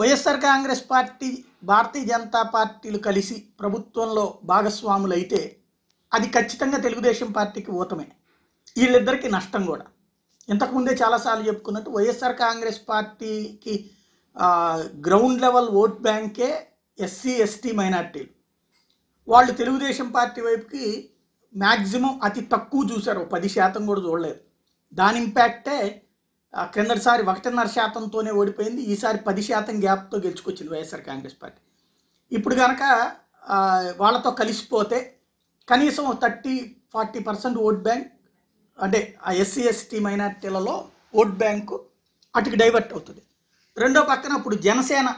YSR Congress party Bharatiya Janata పార్టీలు కలిసి ప్రభుత్వంలో భాగస్వాములైతే అది ఖచ్చితంగా తెలుగుదేశం పార్టీకి ఊతమే వీళ్ళిద్దరికీ నష్టం కూడా ఇంతకుముందే చాలాసార్లు చెప్పుకున్నట్టు వైఎస్ఆర్ కాంగ్రెస్ పార్టీకి గ్రౌండ్ లెవెల్ ఓట్ బ్యాంకే ఎస్సీ ఎస్టీ మైనార్టీలు వాళ్ళు తెలుగుదేశం పార్టీ వైపుకి మ్యాక్సిమం అతి తక్కువ చూశారు పది శాతం కూడా చూడలేదు దాని ఇంపాక్టే క్రిందటిసారి ఒకటిన్నర శాతంతోనే ఓడిపోయింది ఈసారి పది శాతం గ్యాప్తో గెలుచుకొచ్చింది వైఎస్ఆర్ కాంగ్రెస్ పార్టీ ఇప్పుడు కనుక వాళ్ళతో కలిసిపోతే కనీసం thirty forty percent vote bank అంటే ఆ ఎస్సీ ఎస్టీ మైనార్టీలలో ఓట్ బ్యాంకు అటుకి డైవర్ట్ అవుతుంది రెండో పక్కన ఇప్పుడు జనసేన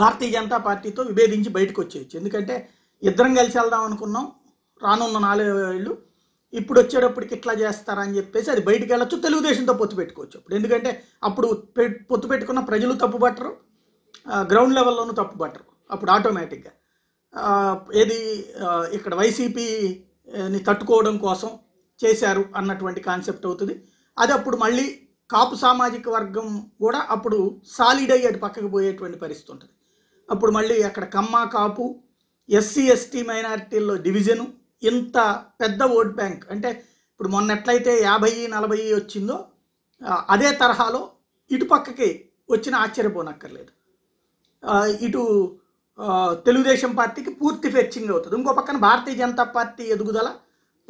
భారతీయ జనతా పార్టీతో విభేదించి బయటకు వచ్చేయచ్చు ఎందుకంటే ఇద్దరం కలిసి వెళ్దాం అనుకున్నాం రానున్న నాలుగు ఏళ్ళు ఇప్పుడు వచ్చేటప్పటికి ఇట్లా చేస్తారని చెప్పేసి అది బయటికి వెళ్ళొచ్చు తెలుగుదేశంతో పొత్తు పెట్టుకోవచ్చు అప్పుడు ఎందుకంటే అప్పుడు పొత్తు పెట్టుకున్న ప్రజలు తప్పుబట్టరు గ్రౌండ్ లెవెల్లోనూ తప్పుబట్టరు అప్పుడు ఆటోమేటిక్గా ఏది ఇక్కడ వైసీపీని తట్టుకోవడం కోసం చేశారు అన్నటువంటి కాన్సెప్ట్ అవుతుంది అది అప్పుడు మళ్ళీ కాపు సామాజిక వర్గం కూడా అప్పుడు సాలిడ్ అయ్యి అటు పక్కకు పోయేటువంటి పరిస్థితి ఉంటుంది అప్పుడు మళ్ళీ అక్కడ కమ్మ కాపు ఎస్సీ ఎస్టీ మైనారిటీల్లో డివిజను ఇంత పెద్ద ఓట్ బ్యాంక్ అంటే ఇప్పుడు మొన్న ఎట్లయితే యాభై నలభై వచ్చిందో అదే తరహాలో ఇటుపక్కకి వచ్చిన ఆశ్చర్యపోనక్కర్లేదు ఇటు తెలుగుదేశం పార్టీకి పూర్తి ఫెచ్చింగ్ అవుతుంది ఇంకో పక్కన భారతీయ జనతా పార్టీ ఎదుగుదల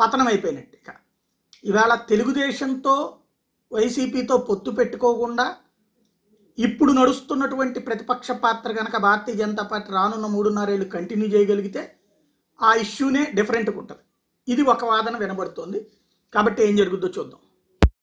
పతనం అయిపోయినట్టు ఇక ఇవాళ తెలుగుదేశంతో వైసీపీతో పొత్తు పెట్టుకోకుండా ఇప్పుడు నడుస్తున్నటువంటి ప్రతిపక్ష పాత్ర కనుక భారతీయ జనతా పార్టీ రానున్న మూడున్నరేళ్ళు కంటిన్యూ చేయగలిగితే ఆ ఇష్యూనే డిఫరెంట్గా ఉంటుంది ఇది ఒక వాదన వినబడుతోంది కాబట్టి ఏం జరుగుద్దో చూద్దాం